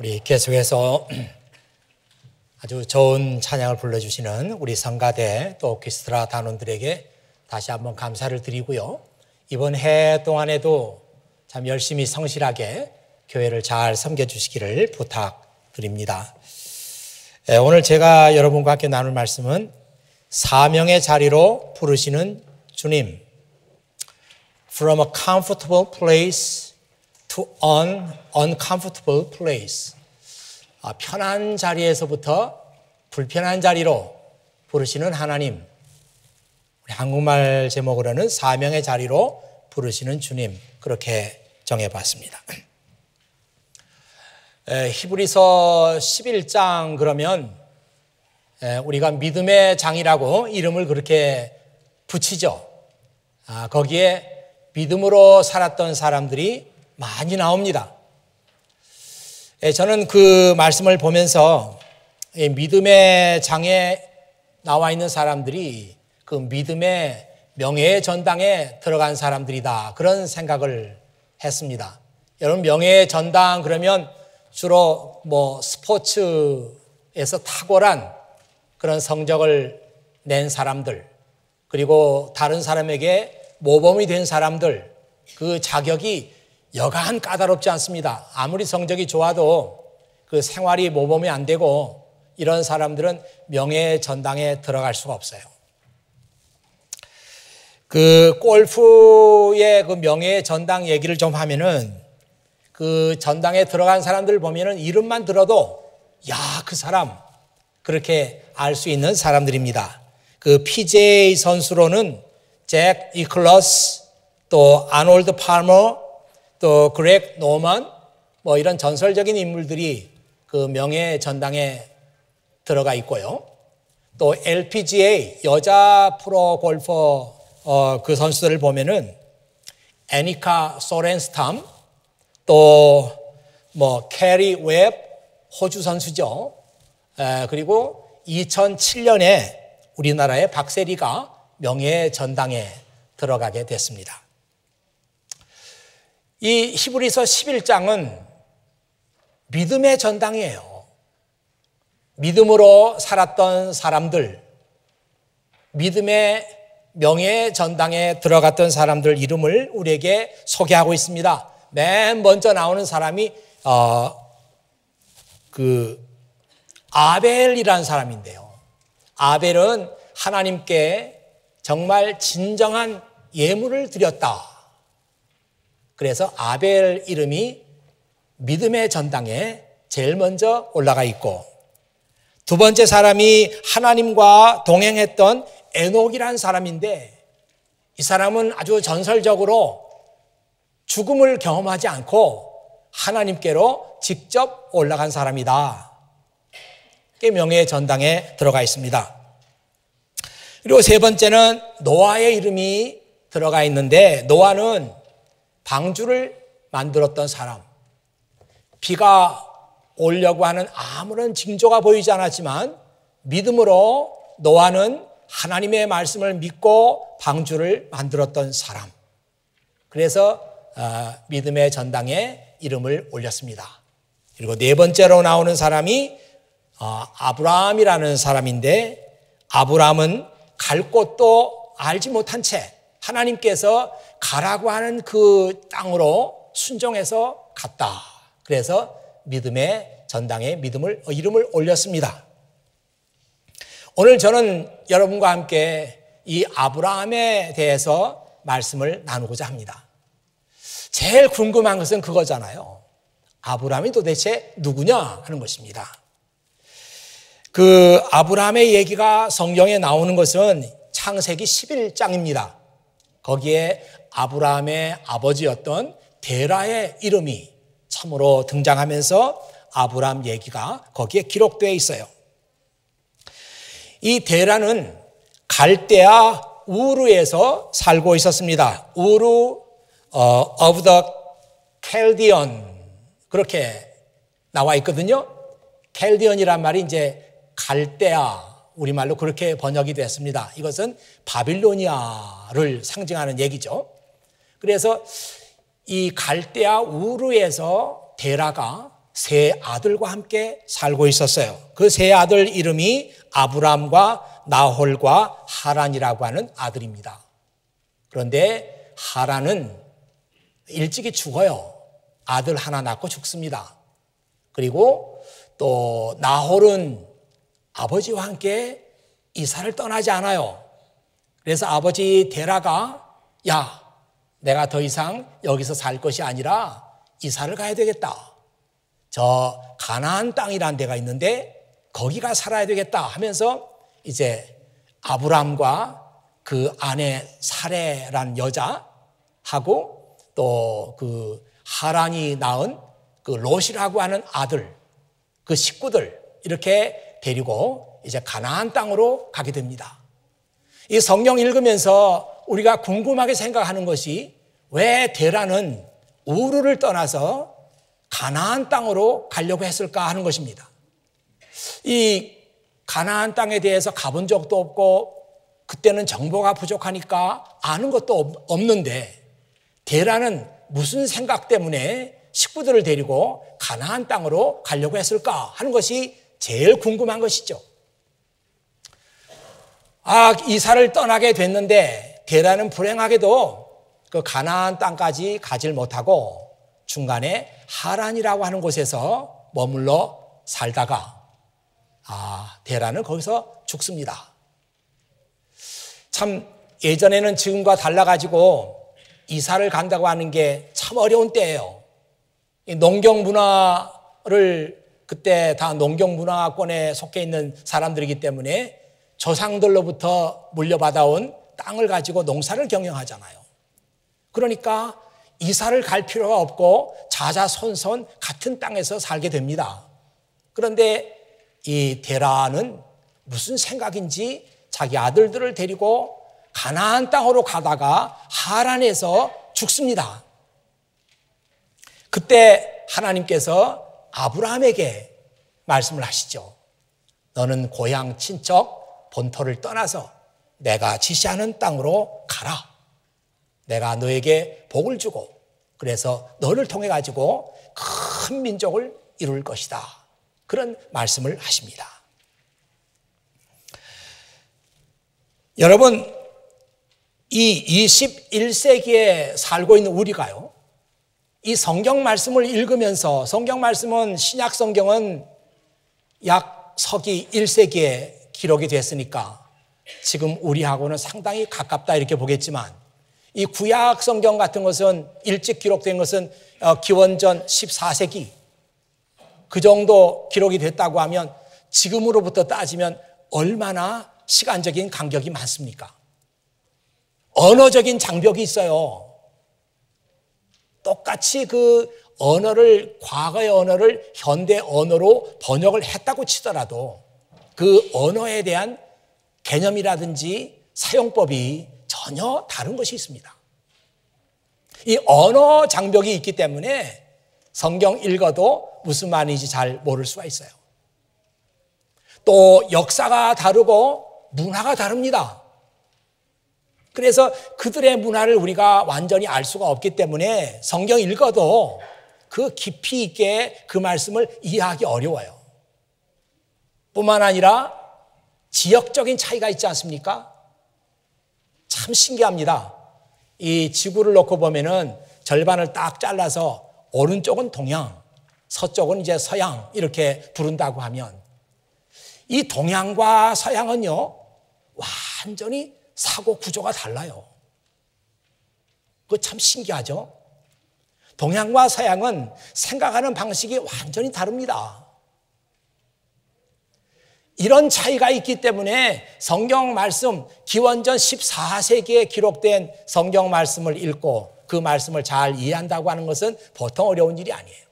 우리 계속해서 아주 좋은 찬양을 불러주시는 우리 성가대 또 오케스트라 단원들에게 다시 한번 감사를 드리고요. 이번 해 동안에도 참 열심히 성실하게 교회를 잘 섬겨주시기를 부탁드립니다. 예, 오늘 제가 여러분과 함께 나눌 말씀은 사명의 자리로 부르시는 주님. From a comfortable place to an uncomfortable place. 아, 편한 자리에서부터 불편한 자리로 부르시는 하나님. 우리 한국말 제목으로는 사명의 자리로 부르시는 주님. 그렇게 정해봤습니다. 에, 히브리서 11장 그러면 에, 우리가 믿음의 장이라고 이름을 그렇게 붙이죠. 아, 거기에 믿음으로 살았던 사람들이 많이 나옵니다. 예, 저는 그 말씀을 보면서 믿음의 장에 나와 있는 사람들이 그 믿음의 명예의 전당에 들어간 사람들이다. 그런 생각을 했습니다. 여러분, 명예의 전당 그러면 주로 뭐 스포츠에서 탁월한 그런 성적을 낸 사람들, 그리고 다른 사람에게 모범이 된 사람들, 그 자격이 여간 까다롭지 않습니다. 아무리 성적이 좋아도 그 생활이 모범이 안 되고 이런 사람들은 명예 전당에 들어갈 수가 없어요. 그 골프의 그 명예 전당 얘기를 좀 하면은 그 전당에 들어간 사람들 보면은 이름만 들어도 야, 그 사람 그렇게 알 수 있는 사람들입니다. 그 PJ 선수로는 잭 이클러스 또 아놀드 팔머 또 그렉 노먼 뭐 이런 전설적인 인물들이 그 명예 전당에 들어가 있고요. 또 LPGA 여자 프로 골퍼 어, 그 선수들을 보면은 애니카 소렌스탐 또 뭐 캐리 웹 호주 선수죠. 에, 그리고 2007년에 우리나라의 박세리가 명예 전당에 들어가게 됐습니다. 이 히브리서 11장은 믿음의 전당이에요. 믿음으로 살았던 사람들, 믿음의 명예 전당에 들어갔던 사람들 이름을 우리에게 소개하고 있습니다. 맨 먼저 나오는 사람이 어, 그 아벨이라는 사람인데요. 아벨은 하나님께 정말 진정한 예물을 드렸다. 그래서 아벨 이름이 믿음의 전당에 제일 먼저 올라가 있고 두 번째 사람이 하나님과 동행했던 에녹이라는 사람인데 이 사람은 아주 전설적으로 죽음을 경험하지 않고 하나님께로 직접 올라간 사람이다. 명예의 전당에 들어가 있습니다. 그리고 세 번째는 노아의 이름이 들어가 있는데 노아는 방주를 만들었던 사람, 비가 오려고 하는 아무런 징조가 보이지 않았지만 믿음으로 노아는 하나님의 말씀을 믿고 방주를 만들었던 사람. 그래서 어, 믿음의 전당에 이름을 올렸습니다. 그리고 네 번째로 나오는 사람이 어, 아브라함이라는 사람인데 아브라함은 갈 곳도 알지 못한 채 하나님께서 가라고 하는 그 땅으로 순종해서 갔다. 그래서 믿음의 전당에 믿음을 어, 이름을 올렸습니다. 오늘 저는 여러분과 함께 이 아브라함에 대해서 말씀을 나누고자 합니다. 제일 궁금한 것은 그거잖아요. 아브라함이 도대체 누구냐 하는 것입니다. 그 아브라함의 얘기가 성경에 나오는 것은 창세기 11장입니다. 거기에 아브라함의 아버지였던 데라의 이름이 참으로 등장하면서 아브라함 얘기가 거기에 기록되어 있어요. 이 데라는 갈대아 우르에서 살고 있었습니다. 우루 어, of the 켈디언 그렇게 나와 있거든요. 켈디언이란 말이 이제 갈대아 우리말로 그렇게 번역이 됐습니다. 이것은 바빌로니아를 상징하는 얘기죠. 그래서 이 갈대아 우르에서 데라가 세 아들과 함께 살고 있었어요. 그 세 아들 이름이 아브람과 나홀과 하란이라고 하는 아들입니다. 그런데 하란은 일찍이 죽어요. 아들 하나 낳고 죽습니다. 그리고 또 나홀은 아버지와 함께 이사를 떠나지 않아요. 그래서 아버지 데라가 야, 내가 더 이상 여기서 살 것이 아니라 이사를 가야 되겠다. 저 가나안 땅이라는 데가 있는데 거기가 살아야 되겠다 하면서 이제 아브람과 그 아내 사레란 여자하고 또 그 하란이 낳은 그 롯이라고 하는 아들 그 식구들 이렇게 데리고 이제 가나안 땅으로 가게 됩니다. 이 성경 읽으면서 우리가 궁금하게 생각하는 것이 왜 데라는 우르를 떠나서 가나안 땅으로 가려고 했을까 하는 것입니다. 이 가나안 땅에 대해서 가본 적도 없고 그때는 정보가 부족하니까 아는 것도 없는데 데라는 무슨 생각 때문에 식구들을 데리고 가나안 땅으로 가려고 했을까 하는 것이 제일 궁금한 것이죠. 아, 이사를 떠나게 됐는데 데라는 불행하게도 그 가나안 땅까지 가질 못하고 중간에 하란이라고 하는 곳에서 머물러 살다가 아, 데라는 거기서 죽습니다. 참 예전에는 지금과 달라 가지고 이사를 간다고 하는 게 참 어려운 때예요. 농경 문화를 그때 다 농경문화권에 속해 있는 사람들이기 때문에 조상들로부터 물려받아온 땅을 가지고 농사를 경영하잖아요. 그러니까 이사를 갈 필요가 없고 자자손손 같은 땅에서 살게 됩니다. 그런데 이 데라는 무슨 생각인지 자기 아들들을 데리고 가나안 땅으로 가다가 하란에서 죽습니다. 그때 하나님께서 아브라함에게 말씀을 하시죠. 너는 고향, 친척, 본토를 떠나서 내가 지시하는 땅으로 가라. 내가 너에게 복을 주고 그래서 너를 통해 가지고 큰 민족을 이룰 것이다. 그런 말씀을 하십니다. 여러분, 이 21세기에 살고 있는 우리가요, 이 성경 말씀을 읽으면서 성경 말씀은 신약 성경은 약 서기 1세기에 기록이 됐으니까 지금 우리하고는 상당히 가깝다 이렇게 보겠지만 이 구약 성경 같은 것은 일찍 기록된 것은 어, 기원전 14세기 그 정도 기록이 됐다고 하면 지금으로부터 따지면 얼마나 시간적인 간격이 많습니까? 언어적인 장벽이 있어요. 똑같이 그 언어를 과거의 언어를 현대 언어로 번역을 했다고 치더라도 그 언어에 대한 개념이라든지 사용법이 전혀 다른 것이 있습니다. 이 언어 장벽이 있기 때문에 성경 읽어도 무슨 말인지 잘 모를 수가 있어요. 또 역사가 다르고 문화가 다릅니다. 그래서 그들의 문화를 우리가 완전히 알 수가 없기 때문에 성경 읽어도 그 깊이 있게 그 말씀을 이해하기 어려워요. 뿐만 아니라 지역적인 차이가 있지 않습니까? 참 신기합니다. 이 지구를 놓고 보면은 절반을 딱 잘라서 오른쪽은 동양, 서쪽은 이제 서양 이렇게 부른다고 하면 이 동양과 서양은요 완전히 사고 구조가 달라요. 그거 참 신기하죠? 동양과 서양은 생각하는 방식이 완전히 다릅니다. 이런 차이가 있기 때문에 성경 말씀, 기원전 14세기에 기록된 성경 말씀을 읽고 그 말씀을 잘 이해한다고 하는 것은 보통 어려운 일이 아니에요.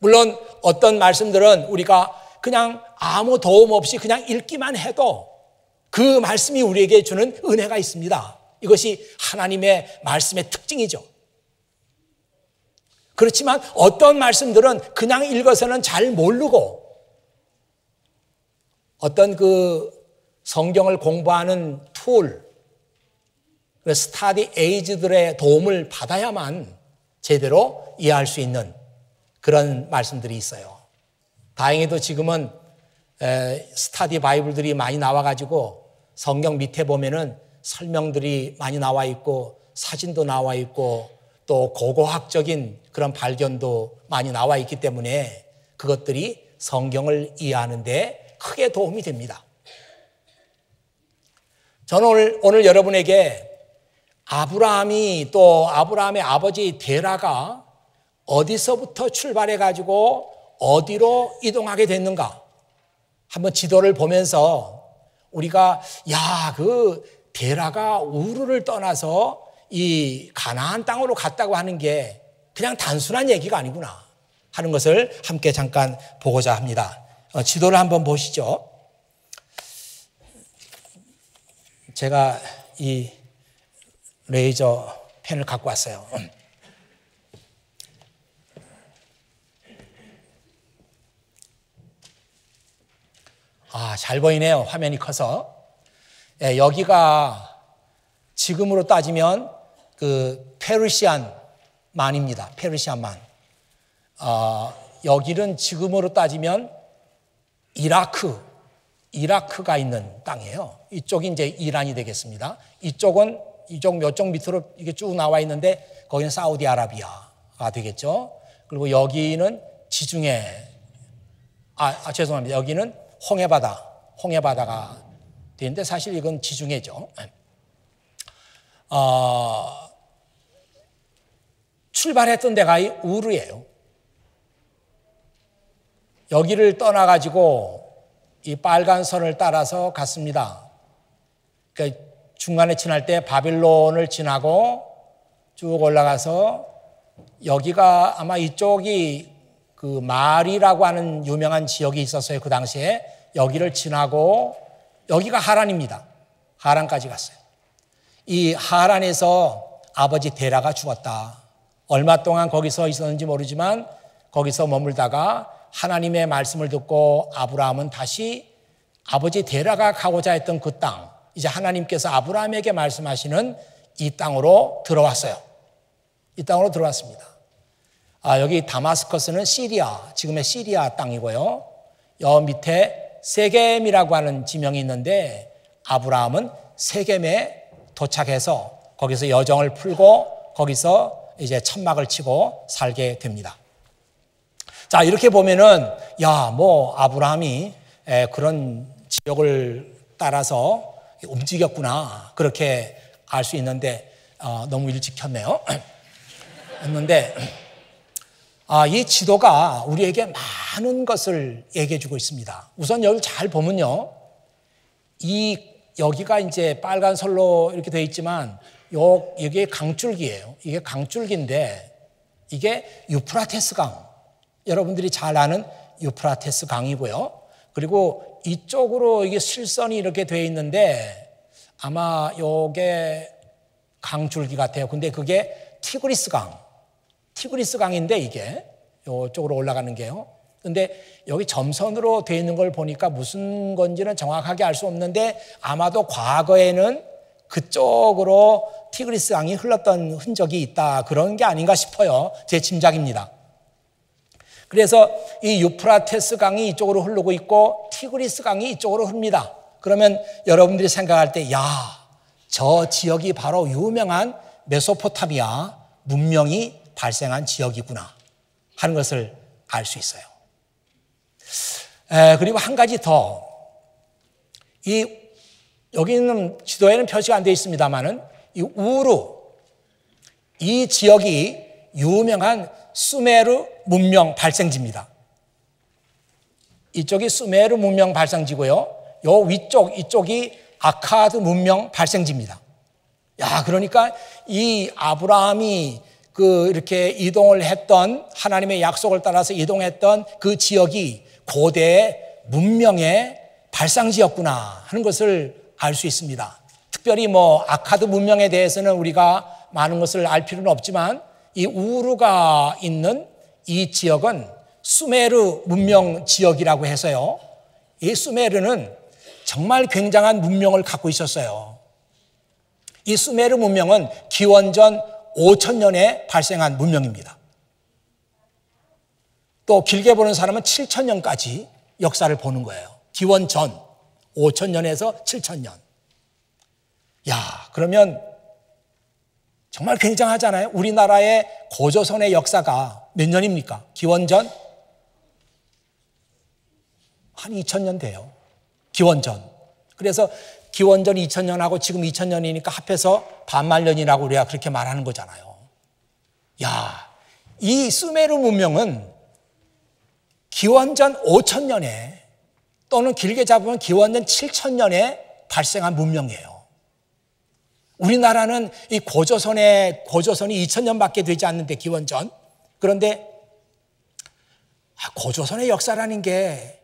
물론 어떤 말씀들은 우리가 그냥 아무 도움 없이 그냥 읽기만 해도 그 말씀이 우리에게 주는 은혜가 있습니다. 이것이 하나님의 말씀의 특징이죠. 그렇지만 어떤 말씀들은 그냥 읽어서는 잘 모르고 어떤 그 성경을 공부하는 툴, 스타디 에이즈들의 도움을 받아야만 제대로 이해할 수 있는 그런 말씀들이 있어요. 다행히도 지금은 스타디 바이블들이 많이 나와가지고 성경 밑에 보면은 설명들이 많이 나와 있고 사진도 나와 있고 또 고고학적인 그런 발견도 많이 나와 있기 때문에 그것들이 성경을 이해하는데 크게 도움이 됩니다. 저는 오늘, 오늘 여러분에게 아브라함이 또 아브라함의 아버지 데라가 어디서부터 출발해 가지고 어디로 이동하게 됐는가 한번 지도를 보면서 우리가 야그 데라가 우르를 떠나서 이 가나안 땅으로 갔다고 하는 게 그냥 단순한 얘기가 아니구나 하는 것을 함께 잠깐 보고자 합니다. 어, 지도를 한번 보시죠. 제가 이 레이저 펜을 갖고 왔어요. 아, 잘 보이네요. 화면이 커서. 예, 여기가 지금으로 따지면 그 페르시안 만입니다. 페르시안 만. 어, 여기는 지금으로 따지면 이라크, 이라크가 있는 땅이에요. 이쪽이 이제 이란이 되겠습니다. 이쪽은 이쪽 몇쪽 밑으로 이게 쭉 나와 있는데 거기는 사우디아라비아가 되겠죠. 그리고 여기는 지중해, 아, 아 죄송합니다. 여기는 홍해바다, 홍해바다가 되는데 사실 이건 지중해죠. 어, 출발했던 데가 우르예요. 여기를 떠나가지고 이 빨간 선을 따라서 갔습니다. 그 중간에 지날 때 바빌론을 지나고 쭉 올라가서 여기가 아마 이쪽이 그 마리라고 하는 유명한 지역이 있었어요. 그 당시에 여기를 지나고 여기가 하란입니다. 하란까지 갔어요. 이 하란에서 아버지 데라가 죽었다. 얼마 동안 거기서 있었는지 모르지만 거기서 머물다가 하나님의 말씀을 듣고 아브라함은 다시 아버지 데라가 가고자 했던 그 땅, 이제 하나님께서 아브라함에게 말씀하시는 이 땅으로 들어왔어요. 이 땅으로 들어왔습니다. 아, 여기 다마스커스는 시리아, 지금의 시리아 땅이고요. 여 밑에 세겜이라고 하는 지명이 있는데 아브라함은 세겜에 도착해서 거기서 여정을 풀고 거기서 이제 천막을 치고 살게 됩니다. 자, 이렇게 보면은 야, 뭐 아브라함이 그런 지역을 따라서 움직였구나. 그렇게 알 수 있는데 어, 너무 일찍 켰네요. 했는데 아, 이 지도가 우리에게 많은 것을 얘기해 주고 있습니다. 우선 여기 잘 보면요. 이 여기가 이제 빨간 선로 이렇게 되어 있지만 요 이게 강줄기예요. 이게 강줄기인데 이게 유프라테스 강. 여러분들이 잘 아는 유프라테스 강이고요. 그리고 이쪽으로 이게 실선이 이렇게 되어 있는데 아마 요게 강줄기 같아요. 근데 그게 티그리스 강. 티그리스 강인데 이게 이쪽으로 올라가는 게요. 근데 여기 점선으로 되어 있는 걸 보니까 무슨 건지는 정확하게 알 수 없는데 아마도 과거에는 그쪽으로 티그리스 강이 흘렀던 흔적이 있다. 그런 게 아닌가 싶어요. 제 짐작입니다. 그래서 이 유프라테스 강이 이쪽으로 흐르고 있고 티그리스 강이 이쪽으로 흐릅니다. 그러면 여러분들이 생각할 때, 야, 저 지역이 바로 유명한 메소포타미아 문명이 발생한 지역이구나 하는 것을 알 수 있어요. 에, 그리고 한 가지 더. 이, 여기 있는 지도에는 표시가 안 되어 있습니다만은 이 우루, 이 지역이 유명한 수메르 문명 발생지입니다. 이쪽이 수메르 문명 발생지고요. 요 위쪽, 이쪽이 아카드 문명 발생지입니다. 야, 그러니까 이 아브라함이 그 이렇게 이동을 했던 하나님의 약속을 따라서 이동했던 그 지역이 고대 문명의 발상지였구나 하는 것을 알 수 있습니다. 특별히 뭐 아카드 문명에 대해서는 우리가 많은 것을 알 필요는 없지만 이 우르가 있는 이 지역은 수메르 문명 지역이라고 해서요. 이 수메르는 정말 굉장한 문명을 갖고 있었어요. 이 수메르 문명은 기원전 5천 년에 발생한 문명입니다. 또 길게 보는 사람은 7천 년까지 역사를 보는 거예요. 기원 전 5천 년에서 7천 년. 야, 그러면 정말 굉장하잖아요. 우리나라의 고조선의 역사가 몇 년입니까? 기원전 한2 0년 돼요. 기원전. 그래서 기원전 2000년하고 지금 2000년이니까 합해서 반말년이라고 우리가 그렇게 말하는 거잖아요. 야, 이 수메르 문명은 기원전 5000년에 또는 길게 잡으면 기원전 7000년에 발생한 문명이에요. 우리나라는 이 고조선의 고조선이 2000년밖에 되지 않는데 기원전 그런데 아, 고조선의 역사라는 게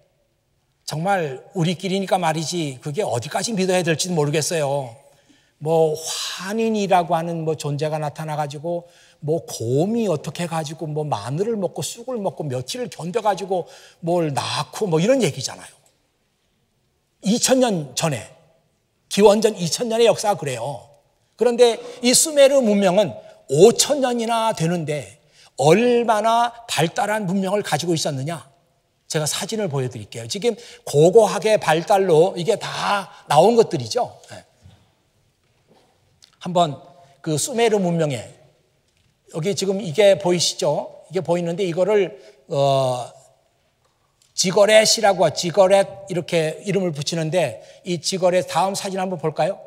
정말 우리끼리니까 말이지 그게 어디까지 믿어야 될지도 모르겠어요. 뭐 환인이라고 하는 뭐 존재가 나타나 가지고 뭐 곰이 어떻게 가지고 뭐 마늘을 먹고 쑥을 먹고 며칠을 견뎌 가지고 뭘 낳고 뭐 이런 얘기잖아요. 2000년 전에 기원전 2000년의 역사가 그래요. 그런데 이 수메르 문명은 5000년이나 되는데 얼마나 발달한 문명을 가지고 있었느냐? 제가 사진을 보여드릴게요. 지금 고고하게 발달로 이게 다 나온 것들이죠. 네. 한번 그 수메르 문명에 여기 지금 이게 보이시죠? 이게 보이는데 이거를 어, 지거렛이라고 지거렛 이렇게 이름을 붙이는데 이 지거렛 다음 사진 한번 볼까요?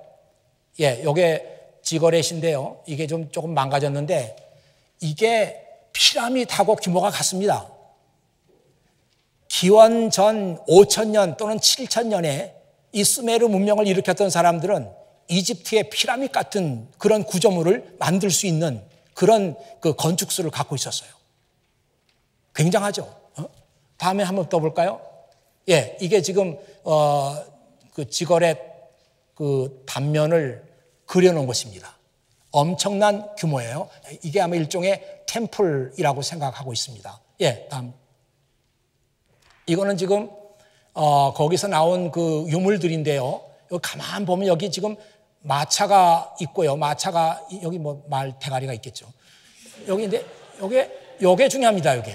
예, 이게 지거렛인데요. 이게 좀 조금 망가졌는데 이게 피라미드하고 규모가 같습니다. 기원 전 5천년 또는 7천년에 이 수메르 문명을 일으켰던 사람들은 이집트의 피라밋 같은 그런 구조물을 만들 수 있는 그런 그 건축수를 갖고 있었어요. 굉장하죠. 어? 다음에 한 번 떠 볼까요? 예, 이게 지금 어, 그지거래그 단면을 그려놓은 것입니다. 엄청난 규모예요. 이게 아마 일종의 템플이라고 생각하고 있습니다. 예, 다음. 이거는 지금 어, 거기서 나온 그 유물들인데요. 가만 보면 여기 지금 마차가 있고요. 마차가 여기 뭐 말 대가리가 있겠죠. 여기인데 여기 요게 중요합니다. 여기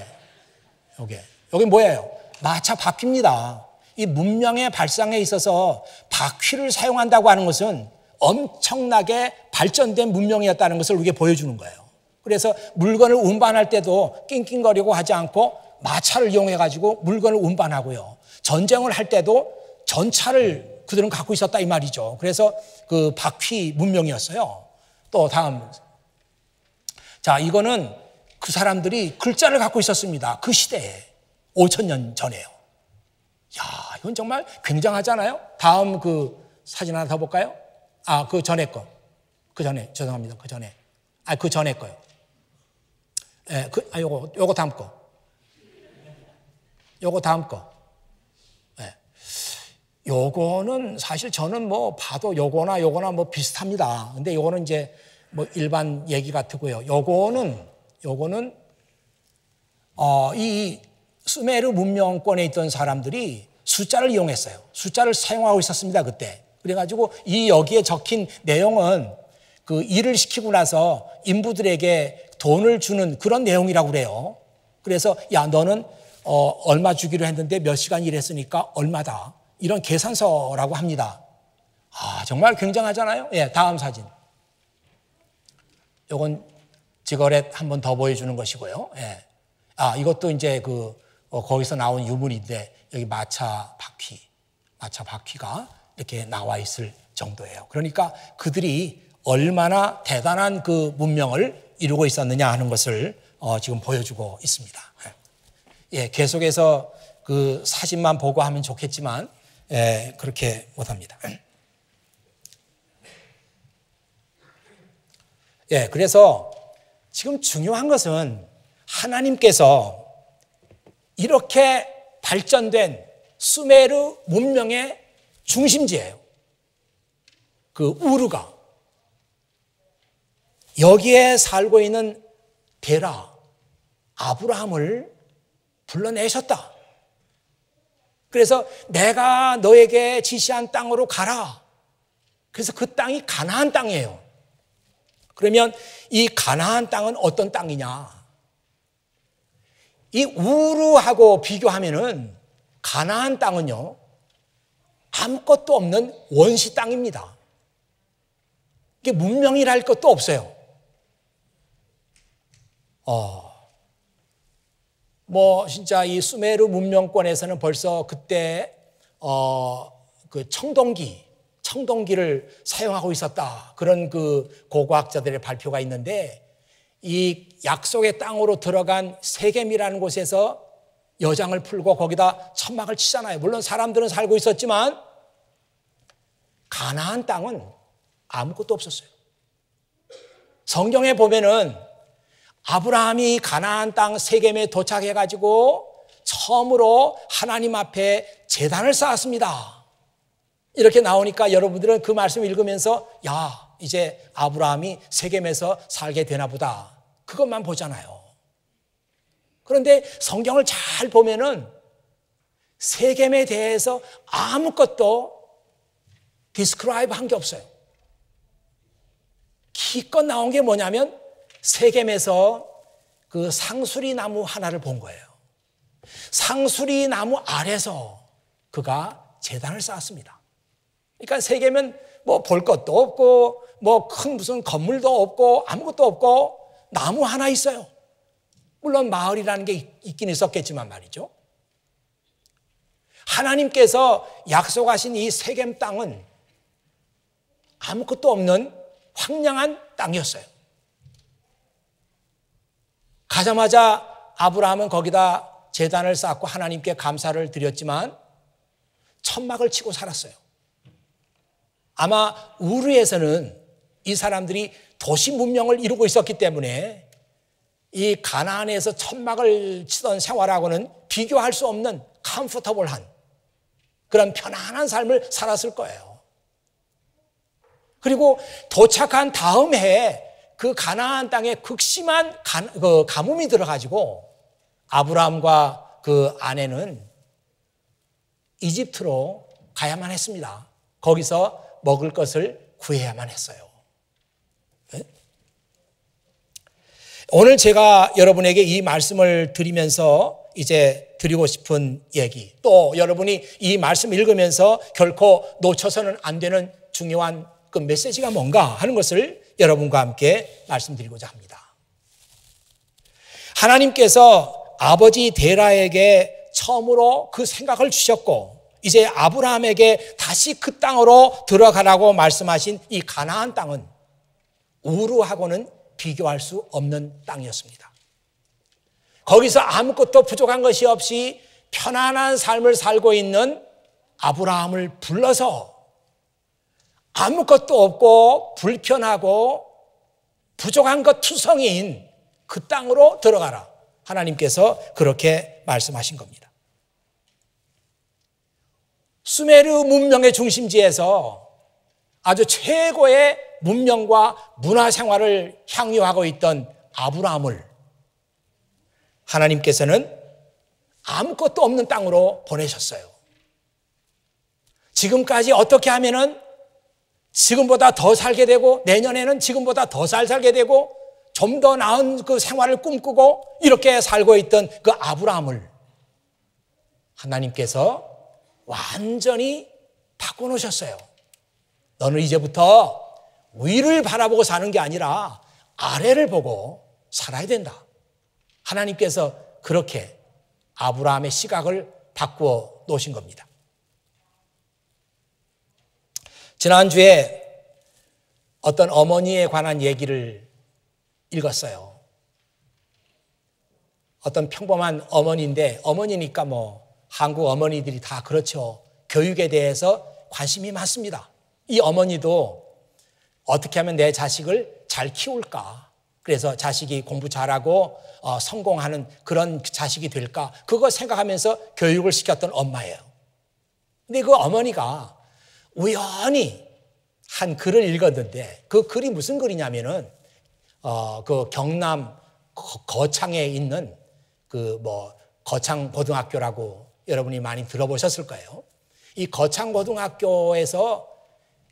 요게. 요게 뭐예요? 마차 바퀴입니다. 이 문명의 발상에 있어서 바퀴를 사용한다고 하는 것은 엄청나게 발전된 문명이었다는 것을 우리에게 보여주는 거예요. 그래서 물건을 운반할 때도 낑낑거리고 하지 않고 마차를 이용해 가지고 물건을 운반하고요. 전쟁을 할 때도 전차를 그들은 갖고 있었다 이 말이죠. 그래서 그 바퀴 문명이었어요. 또 다음. 자, 이거는 그 사람들이 글자를 갖고 있었습니다. 그 시대에 5천 년 전에요. 야, 이건 정말 굉장하잖아요. 다음 그 사진 하나 더 볼까요? 아, 그 전에 거. 그 전에 죄송합니다. 그 전에. 아, 그 전에 거요. 에 예, 그, 아, 요거, 요거 다음 거. 요거 다음 거. 네. 요거는 사실 저는 뭐 봐도 요거나 요거나 뭐 비슷합니다. 근데 요거는 이제 뭐 일반 얘기 같고요. 요거는 요거는 어, 이 수메르 문명권에 있던 사람들이 숫자를 이용했어요. 숫자를 사용하고 있었습니다 그때. 그래가지고 이 여기에 적힌 내용은 그 일을 시키고 나서 인부들에게 돈을 주는 그런 내용이라고 그래요. 그래서 야 너는 어, 얼마 주기로 했는데 몇 시간 일했으니까 얼마다. 이런 계산서라고 합니다. 아, 정말 굉장하잖아요? 예, 다음 사진. 요건 지거렛 한번 더 보여주는 것이고요. 예. 아, 이것도 이제 그, 어, 거기서 나온 유물인데, 여기 마차 바퀴, 마차 바퀴가 이렇게 나와 있을 정도예요. 그러니까 그들이 얼마나 대단한 그 문명을 이루고 있었느냐 하는 것을 어, 지금 보여주고 있습니다. 예, 계속해서 그 사진만 보고 하면 좋겠지만 예, 그렇게 못합니다. 예, 그래서 지금 중요한 것은 하나님께서 이렇게 발전된 수메르 문명의 중심지예요. 그 우르가 여기에 살고 있는 데라 아브라함을 불러내셨다. 그래서 내가 너에게 지시한 땅으로 가라. 그래서 그 땅이 가나안 땅이에요. 그러면 이 가나안 땅은 어떤 땅이냐? 이 우르하고 비교하면은 가나안 땅은요. 아무것도 없는 원시 땅입니다. 이게 문명이랄 것도 없어요. 어. 뭐 진짜 이 수메르 문명권에서는 벌써 그때 어그 청동기 청동기를 사용하고 있었다 그런 그 고고학자들의 발표가 있는데 이 약속의 땅으로 들어간 세겜이라는 곳에서 여장을 풀고 거기다 천막을 치잖아요. 물론 사람들은 살고 있었지만 가나안 땅은 아무것도 없었어요. 성경에 보면은 아브라함이 가나안 땅 세겜에 도착해 가지고 처음으로 하나님 앞에 재단을 쌓았습니다. 이렇게 나오니까 여러분들은 그 말씀 을 읽으면서 야, 이제 아브라함이 세겜에서 살게 되나 보다. 그것만 보잖아요. 그런데 성경을 잘 보면은 세겜에 대해서 아무것도 디스크라이브 한 게 없어요. 기껏 나온 게 뭐냐면 세겜에서 그 상수리 나무 하나를 본 거예요. 상수리 나무 아래서 그가 재단을 쌓았습니다. 그러니까 세계면 뭐볼 것도 없고 뭐 큰 무슨 건물도 없고 아무것도 없고 나무 하나 있어요. 물론 마을이라는 게 있긴 있었겠지만 말이죠. 하나님께서 약속하신 이 세겜 땅은 아무것도 없는 황량한 땅이었어요. 가자마자 아브라함은 거기다 재단을 쌓고 하나님께 감사를 드렸지만 천막을 치고 살았어요. 아마 우르에서는 이 사람들이 도시 문명을 이루고 있었기 때문에 이 가나안에서 천막을 치던 생활하고는 비교할 수 없는 컴포터블한 그런 편안한 삶을 살았을 거예요. 그리고 도착한 다음 해에 그 가나안 땅에 극심한 가, 그 가뭄이 들어가지고 아브라함과 그 아내는 이집트로 가야만 했습니다. 거기서 먹을 것을 구해야만 했어요. 예? 오늘 제가 여러분에게 이 말씀을 드리면서 이제 드리고 싶은 얘기 또 여러분이 이 말씀 읽으면서 결코 놓쳐서는 안 되는 중요한 그 메시지가 뭔가 하는 것을 여러분과 함께 말씀드리고자 합니다. 하나님께서 아버지 데라에게 처음으로 그 생각을 주셨고 이제 아브라함에게 다시 그 땅으로 들어가라고 말씀하신 이 가나안 땅은 우루하고는 비교할 수 없는 땅이었습니다. 거기서 아무것도 부족한 것이 없이 편안한 삶을 살고 있는 아브라함을 불러서 아무것도 없고 불편하고 부족한 것투성인그 땅으로 들어가라. 하나님께서 그렇게 말씀하신 겁니다. 수메르 문명의 중심지에서 아주 최고의 문명과 문화 생활을 향유하고 있던 아브라함을 하나님께서는 아무것도 없는 땅으로 보내셨어요. 지금까지 어떻게 하면은 지금보다 더 살게 되고 내년에는 지금보다 더 잘 살게 되고 좀 더 나은 그 생활을 꿈꾸고 이렇게 살고 있던 그 아브라함을 하나님께서 완전히 바꿔놓으셨어요. 너는 이제부터 위를 바라보고 사는 게 아니라 아래를 보고 살아야 된다. 하나님께서 그렇게 아브라함의 시각을 바꾸어 놓으신 겁니다. 지난주에 어떤 어머니에 관한 얘기를 읽었어요. 어떤 평범한 어머니인데 어머니니까 뭐 한국 어머니들이 다 그렇죠. 교육에 대해서 관심이 많습니다. 이 어머니도 어떻게 하면 내 자식을 잘 키울까? 그래서 자식이 공부 잘하고 어, 성공하는 그런 자식이 될까? 그거 생각하면서 교육을 시켰던 엄마예요. 근데 그 어머니가 우연히 한 글을 읽었는데 그 글이 무슨 글이냐면은 어, 그 경남 거창에 있는 그 뭐 거창 고등학교라고 여러분이 많이 들어보셨을 거예요. 이 거창 고등학교에서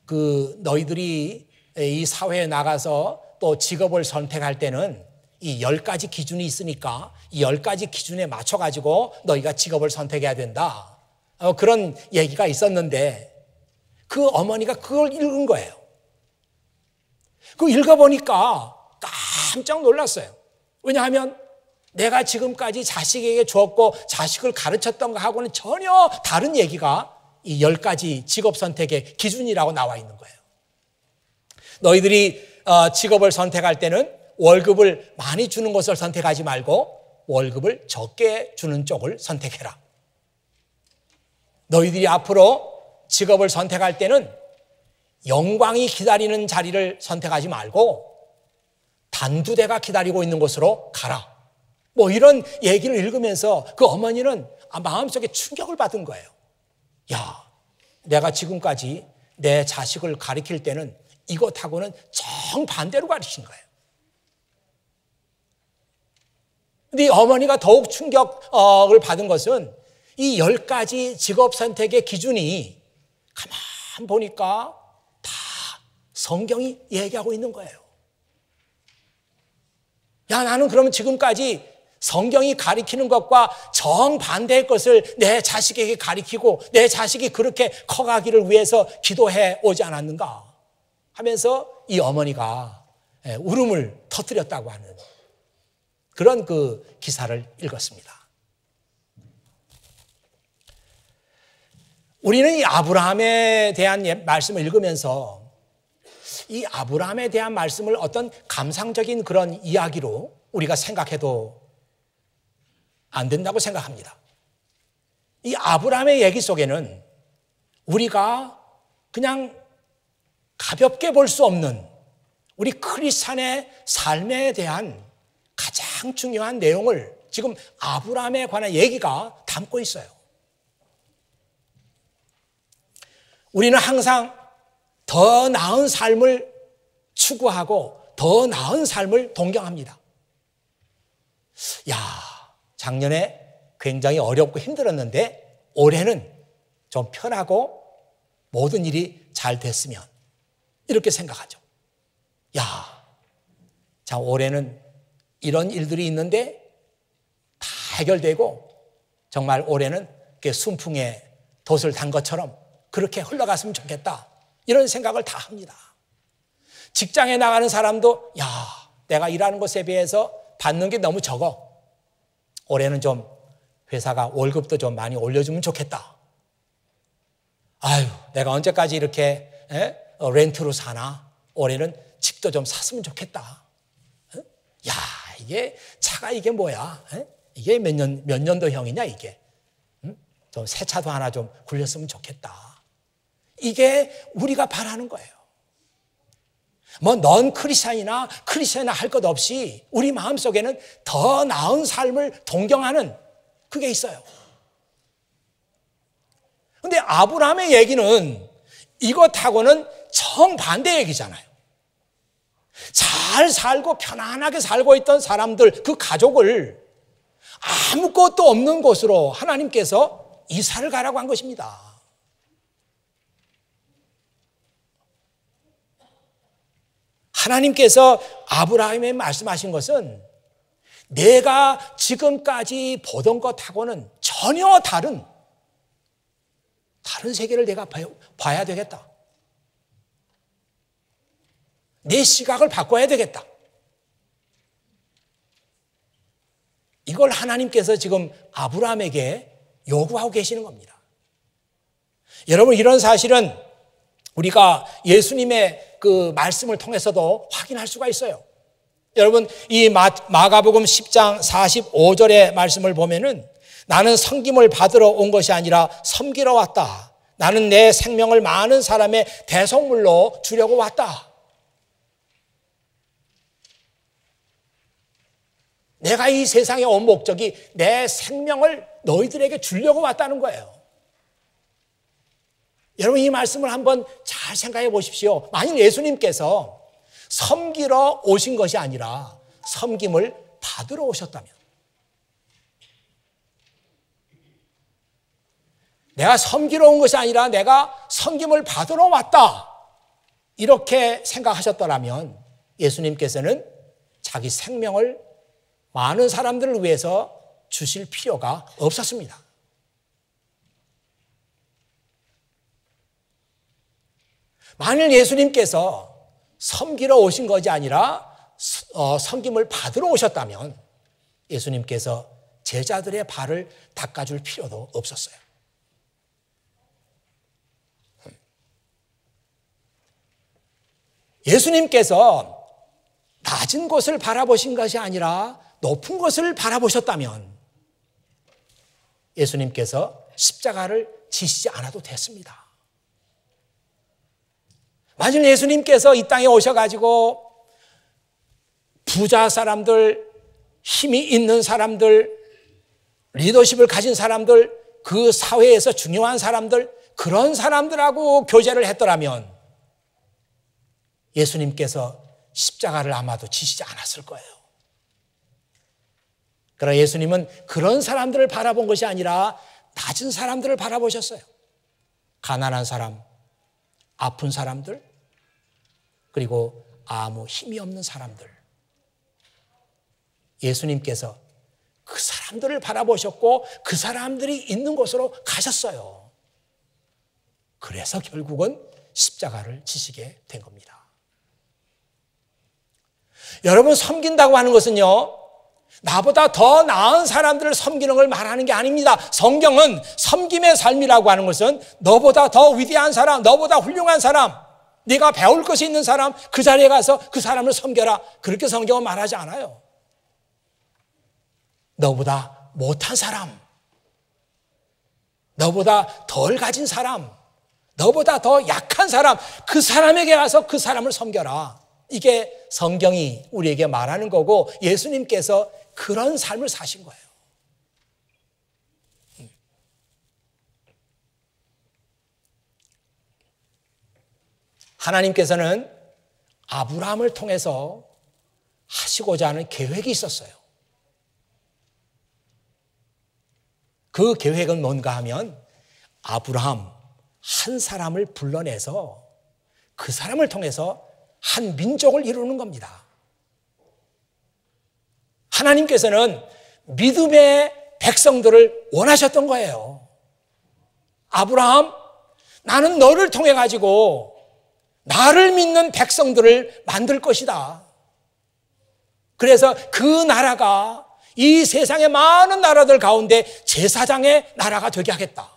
그 너희들이 이 사회에 나가서 또 직업을 선택할 때는 이 열 가지 기준이 있으니까 이 열 가지 기준에 맞춰가지고 너희가 직업을 선택해야 된다. 어, 그런 얘기가 있었는데 그 어머니가 그걸 읽은 거예요. 그 읽어보니까 깜짝 놀랐어요. 왜냐하면 내가 지금까지 자식에게 주고 자식을 가르쳤던 것하고는 전혀 다른 얘기가 이 열 가지 직업 선택의 기준이라고 나와 있는 거예요. 너희들이 어, 직업을 선택할 때는 월급을 많이 주는 것을 선택하지 말고 월급을 적게 주는 쪽을 선택해라. 너희들이 앞으로 직업을 선택할 때는 영광이 기다리는 자리를 선택하지 말고 단두대가 기다리고 있는 곳으로 가라. 뭐 이런 얘기를 읽으면서 그 어머니는 아, 마음속에 충격을 받은 거예요. 야, 내가 지금까지 내 자식을 가리킬 때는 이것하고는 정반대로 가르친 거예요. 근데 이 어머니가 더욱 충격을 받은 것은 이 열 가지 직업 선택의 기준이 가만 보니까 다 성경이 얘기하고 있는 거예요. 야, 나는 그러면 지금까지 성경이 가리키는 것과 정반대의 것을 내 자식에게 가리키고 내 자식이 그렇게 커가기를 위해서 기도해 오지 않았는가 하면서 이 어머니가 예, 울음을 터뜨렸다고 하는 그런 그 기사를 읽었습니다. 우리는 이 아브라함에 대한 예, 말씀을 읽으면서 이 아브라함에 대한 말씀을 어떤 감상적인 그런 이야기로 우리가 생각해도 안 된다고 생각합니다. 이 아브라함의 얘기 속에는 우리가 그냥 가볍게 볼 수 없는 우리 크리스찬의 삶에 대한 가장 중요한 내용을 지금 아브라함에 관한 얘기가 담고 있어요. 우리는 항상 더 나은 삶을 추구하고 더 나은 삶을 동경합니다. 야, 작년에 굉장히 어렵고 힘들었는데 올해는 좀 편하고 모든 일이 잘 됐으면 이렇게 생각하죠. 야, 자, 올해는 이런 일들이 있는데 다 해결되고 정말 올해는 순풍에 돛을 단 것처럼 그렇게 흘러갔으면 좋겠다. 이런 생각을 다 합니다. 직장에 나가는 사람도 야, 내가 일하는 곳에 비해서 받는 게 너무 적어. 올해는 좀 회사가 월급도 좀 많이 올려주면 좋겠다. 아유, 내가 언제까지 이렇게 에? 어, 렌트로 사나? 올해는 집도 좀 샀으면 좋겠다. 에? 야, 이게 차가 이게 뭐야? 에? 이게 몇 년, 몇 년도 형이냐, 이게. 좀새 차도 하나 좀 굴렸으면 좋겠다. 이게 우리가 바라는 거예요. 뭐, 넌 크리스찬이나 크리스찬이나 할 것 없이 우리 마음속에는 더 나은 삶을 동경하는 그게 있어요. 근데 아브라함의 얘기는 이것하고는 정반대 얘기잖아요. 잘 살고 편안하게 살고 있던 사람들, 그 가족을 아무것도 없는 곳으로 하나님께서 이사를 가라고 한 것입니다. 하나님께서 아브라함에 말씀하신 것은 내가 지금까지 보던 것하고는 전혀 다른 다른 세계를 내가 봐야 되겠다. 내 시각을 바꿔야 되겠다. 이걸 하나님께서 지금 아브라함에게 요구하고 계시는 겁니다. 여러분 이런 사실은 우리가 예수님의 그 말씀을 통해서도 확인할 수가 있어요. 여러분, 이 마, 마가복음 10장 45절의 말씀을 보면은 나는 섬김을 받으러 온 것이 아니라 섬기러 왔다. 나는 내 생명을 많은 사람의 대성물로 주려고 왔다. 내가 이 세상에 온 목적이 내 생명을 너희들에게 주려고 왔다는 거예요. 여러분 이 말씀을 한번 잘 생각해 보십시오. 만일 예수님께서 섬기러 오신 것이 아니라 섬김을 받으러 오셨다면 내가 섬기러 온 것이 아니라 내가 섬김을 받으러 왔다. 이렇게 생각하셨더라면 예수님께서는 자기 생명을 많은 사람들을 위해서 주실 필요가 없었습니다. 만일 예수님께서 섬기러 오신 것이 아니라 어, 섬김을 받으러 오셨다면 예수님께서 제자들의 발을 닦아줄 필요도 없었어요. 예수님께서 낮은 곳을 바라보신 것이 아니라 높은 곳을 바라보셨다면 예수님께서 십자가를 지시지 않아도 됐습니다. 완전 예수님께서 이 땅에 오셔가지고 부자 사람들, 힘이 있는 사람들, 리더십을 가진 사람들, 그 사회에서 중요한 사람들, 그런 사람들하고 교제를 했더라면 예수님께서 십자가를 아마도 지시지 않았을 거예요. 그러나 예수님은 그런 사람들을 바라본 것이 아니라 낮은 사람들을 바라보셨어요. 가난한 사람, 아픈 사람들, 그리고 아무 힘이 없는 사람들. 예수님께서 그 사람들을 바라보셨고 그 사람들이 있는 곳으로 가셨어요. 그래서 결국은 십자가를 지시게 된 겁니다. 여러분, 섬긴다고 하는 것은요, 나보다 더 나은 사람들을 섬기는 걸 말하는 게 아닙니다. 성경은 섬김의 삶이라고 하는 것은 너보다 더 위대한 사람, 너보다 훌륭한 사람, 네가 배울 것이 있는 사람 그 자리에 가서 그 사람을 섬겨라. 그렇게 성경은 말하지 않아요. 너보다 못한 사람, 너보다 덜 가진 사람, 너보다 더 약한 사람, 그 사람에게 가서 그 사람을 섬겨라. 이게 성경이 우리에게 말하는 거고 예수님께서 그런 삶을 사신 거예요. 하나님께서는 아브라함을 통해서 하시고자 하는 계획이 있었어요. 그 계획은 뭔가 하면 아브라함 한 사람을 불러내서 그 사람을 통해서 한 민족을 이루는 겁니다. 하나님께서는 믿음의 백성들을 원하셨던 거예요. 아브라함, 나는 너를 통해 가지고 나를 믿는 백성들을 만들 것이다. 그래서 그 나라가 이 세상의 많은 나라들 가운데 제사장의 나라가 되게 하겠다.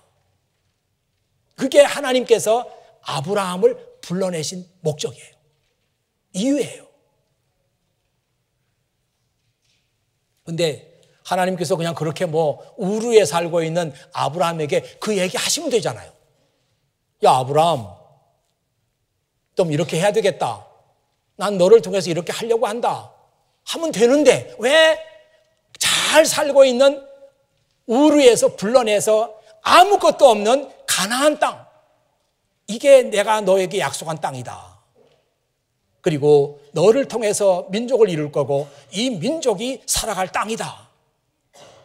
그게 하나님께서 아브라함을 불러내신 목적이에요. 이유예요. 근데 하나님께서 그냥 그렇게 뭐 우루에 살고 있는 아브라함에게 그 얘기 하시면 되잖아요. 야, 아브라함. 좀 이렇게 해야 되겠다. 난 너를 통해서 이렇게 하려고 한다. 하면 되는데 왜 잘 살고 있는 우루에서 불러내서 아무것도 없는 가나안 땅. 이게 내가 너에게 약속한 땅이다. 그리고 너를 통해서 민족을 이룰 거고 이 민족이 살아갈 땅이다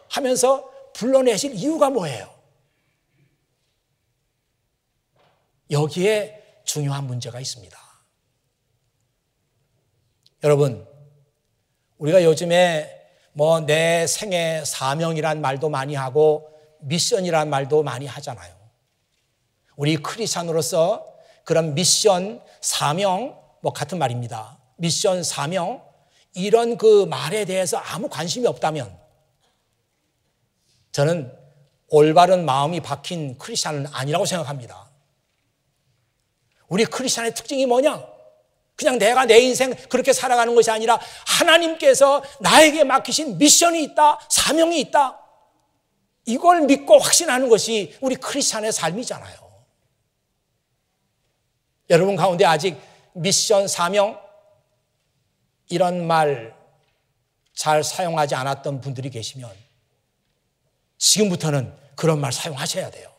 하면서 불러내실 이유가 뭐예요? 여기에 중요한 문제가 있습니다. 여러분, 우리가 요즘에 뭐 내 생애 사명이란 말도 많이 하고 미션이란 말도 많이 하잖아요. 우리 크리스천으로서 그런 미션, 사명, 뭐 같은 말입니다. 미션 사명 이런 그 말에 대해서 아무 관심이 없다면 저는 올바른 마음이 박힌 크리스찬은 아니라고 생각합니다. 우리 크리스찬의 특징이 뭐냐? 그냥 내가 내 인생 그렇게 살아가는 것이 아니라 하나님께서 나에게 맡기신 미션이 있다, 사명이 있다. 이걸 믿고 확신하는 것이 우리 크리스찬의 삶이잖아요. 여러분 가운데 아직 미션, 사명 이런 말 잘 사용하지 않았던 분들이 계시면 지금부터는 그런 말 사용하셔야 돼요.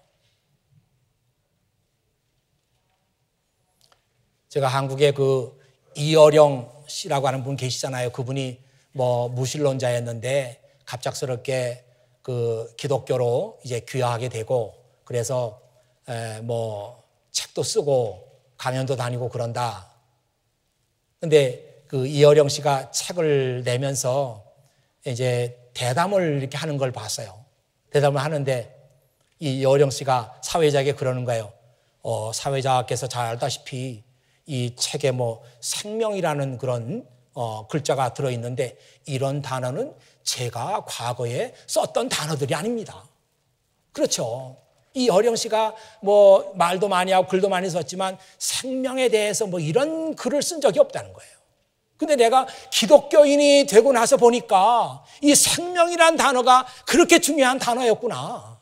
제가 한국에 그 이어령 씨라고 하는 분 계시잖아요. 그분이 뭐 무신론자였는데 갑작스럽게 그 기독교로 이제 귀화하게 되고 그래서 뭐 책도 쓰고 강연도 다니고 그런다. 근데 그 이어령 씨가 책을 내면서 이제 대담을 이렇게 하는 걸 봤어요. 대담을 하는데 이 이어령 씨가 사회자에게 그러는 거예요. 어, 사회자께서 잘 알다시피 이 책에 뭐 생명이라는 그런 어, 글자가 들어있는데 이런 단어는 제가 과거에 썼던 단어들이 아닙니다. 그렇죠. 이 어령 씨가 뭐 말도 많이 하고 글도 많이 썼지만 생명에 대해서 뭐 이런 글을 쓴 적이 없다는 거예요. 근데 내가 기독교인이 되고 나서 보니까 이 생명이란 단어가 그렇게 중요한 단어였구나.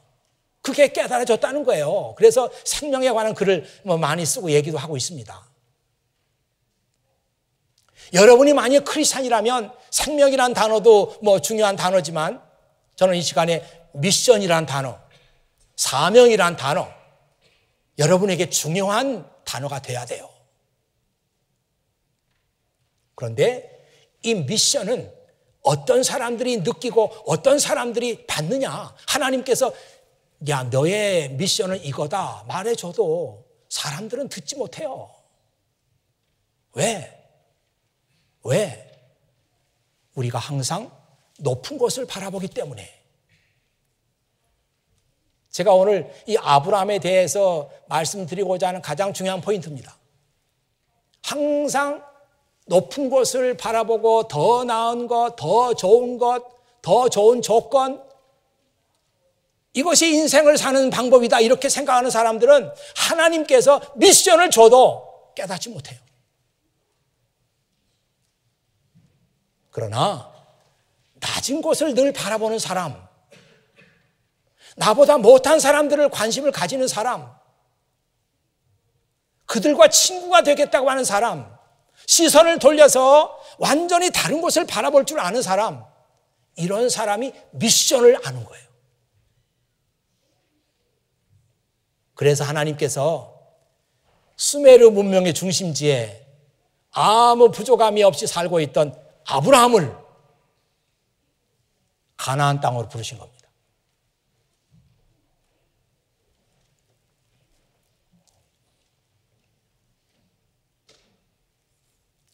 그게 깨달아졌다는 거예요. 그래서 생명에 관한 글을 뭐 많이 쓰고 얘기도 하고 있습니다. 여러분이 만약 크리스찬이라면 생명이란 단어도 뭐 중요한 단어지만 저는 이 시간에 미션이란 단어, 사명이란 단어, 여러분에게 중요한 단어가 돼야 돼요. 그런데 이 미션은 어떤 사람들이 느끼고 어떤 사람들이 받느냐. 하나님께서 야, 너의 미션은 이거다. 말해줘도 사람들은 듣지 못해요. 왜? 왜? 우리가 항상 높은 것을 바라보기 때문에. 제가 오늘 이 아브라함에 대해서 말씀드리고자 하는 가장 중요한 포인트입니다. 항상 높은 곳을 바라보고 더 나은 것, 더 좋은 것, 더 좋은 조건, 이것이 인생을 사는 방법이다. 이렇게 생각하는 사람들은 하나님께서 미션을 줘도 깨닫지 못해요. 그러나, 낮은 곳을 늘 바라보는 사람, 나보다 못한 사람들을 관심을 가지는 사람, 그들과 친구가 되겠다고 하는 사람, 시선을 돌려서 완전히 다른 곳을 바라볼 줄 아는 사람, 이런 사람이 미션을 아는 거예요. 그래서 하나님께서 수메르 문명의 중심지에 아무 부족함이 없이 살고 있던 아브라함을 가나안 땅으로 부르신 겁니다.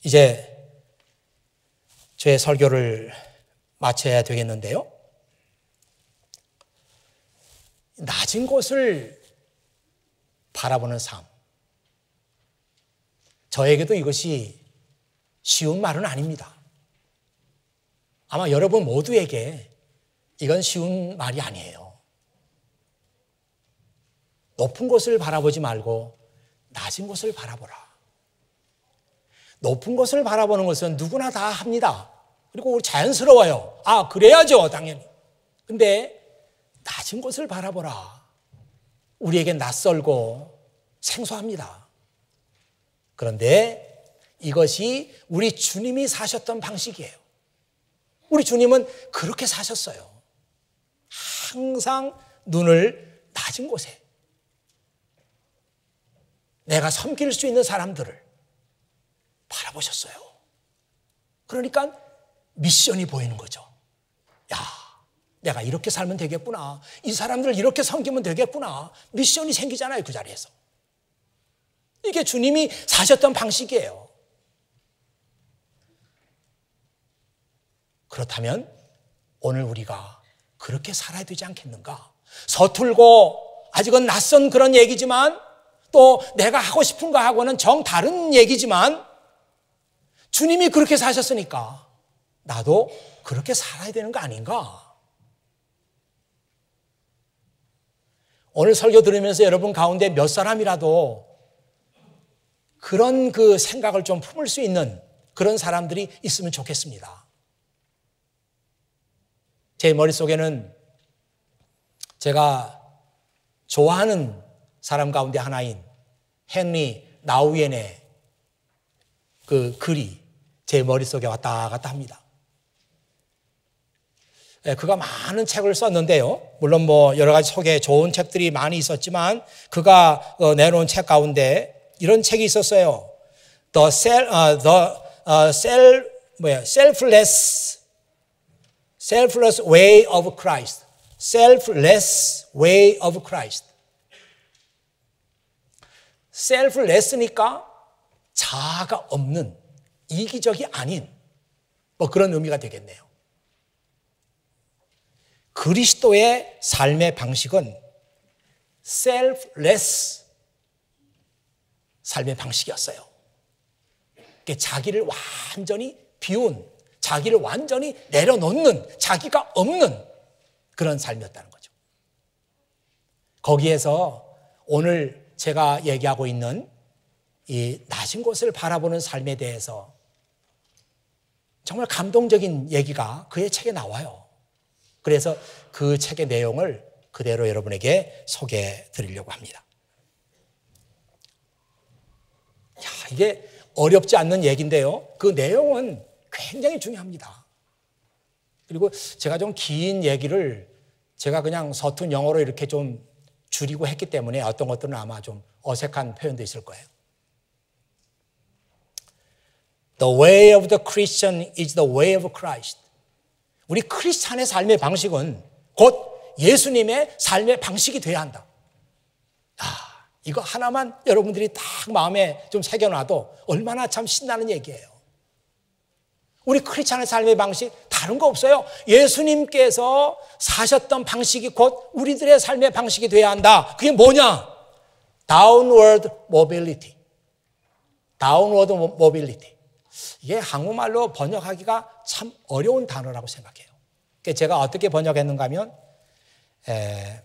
이제 제 설교를 마쳐야 되겠는데요. 낮은 곳을 바라보는 삶. 저에게도 이것이 쉬운 말은 아닙니다. 아마 여러분 모두에게 이건 쉬운 말이 아니에요. 높은 곳을 바라보지 말고 낮은 곳을 바라보라. 높은 것을 바라보는 것은 누구나 다 합니다. 그리고 자연스러워요. 아, 그래야죠, 당연히. 근데 낮은 것을 바라보라. 우리에게 낯설고 생소합니다. 그런데 이것이 우리 주님이 사셨던 방식이에요. 우리 주님은 그렇게 사셨어요. 항상 눈을 낮은 곳에 내가 섬길 수 있는 사람들을 바라보셨어요. 그러니까 미션이 보이는 거죠. 야, 내가 이렇게 살면 되겠구나. 이 사람들을 이렇게 섬기면 되겠구나. 미션이 생기잖아요, 그 자리에서. 이게 주님이 사셨던 방식이에요. 그렇다면 오늘 우리가 그렇게 살아야 되지 않겠는가? 서툴고 아직은 낯선 그런 얘기지만 또 내가 하고 싶은 거하고는 정 다른 얘기지만 주님이 그렇게 사셨으니까 나도 그렇게 살아야 되는 거 아닌가? 오늘 설교 들으면서 여러분 가운데 몇 사람이라도 그런 그 생각을 좀 품을 수 있는 그런 사람들이 있으면 좋겠습니다. 제 머릿속에는 제가 좋아하는 사람 가운데 하나인 헨리 나우엔의 그 글이 제 머릿속에 왔다 갔다 합니다. 그가 많은 책을 썼는데요. 물론 뭐 여러 가지 속에 좋은 책들이 많이 있었지만 그가 내놓은 책 가운데 이런 책이 있었어요. The Self, uh, the, uh, self 뭐야, Selfless, Selfless Way of Christ, Selfless Way of Christ. Selfless니까 자아가 없는 이기적이 아닌 뭐 그런 의미가 되겠네요. 그리스도의 삶의 방식은 selfless 삶의 방식이었어요. 자기를 완전히 비운, 자기를 완전히 내려놓는, 자기가 없는 그런 삶이었다는 거죠. 거기에서 오늘 제가 얘기하고 있는 이 낮은 곳을 바라보는 삶에 대해서 정말 감동적인 얘기가 그의 책에 나와요. 그래서 그 책의 내용을 그대로 여러분에게 소개해 드리려고 합니다. 야, 이게 어렵지 않는 얘기인데요. 그 내용은 굉장히 중요합니다. 그리고 제가 좀 긴 얘기를 제가 그냥 서툰 영어로 이렇게 좀 줄이고 했기 때문에 어떤 것들은 아마 좀 어색한 표현도 있을 거예요. The way of the Christian is the way of Christ. 우리 크리스찬의 삶의 방식은 곧 예수님의 삶의 방식이 돼야 한다. 아, 이거 하나만 여러분들이 딱 마음에 좀 새겨놔도 얼마나 참 신나는 얘기예요. 우리 크리스찬의 삶의 방식 다른 거 없어요. 예수님께서 사셨던 방식이 곧 우리들의 삶의 방식이 되야 한다. 그게 뭐냐? 다운워드 모빌리티. 다운워드 모빌리티. 이게 한국말로 번역하기가 참 어려운 단어라고 생각해요. 그러니까 제가 어떻게 번역했는가 하면 에,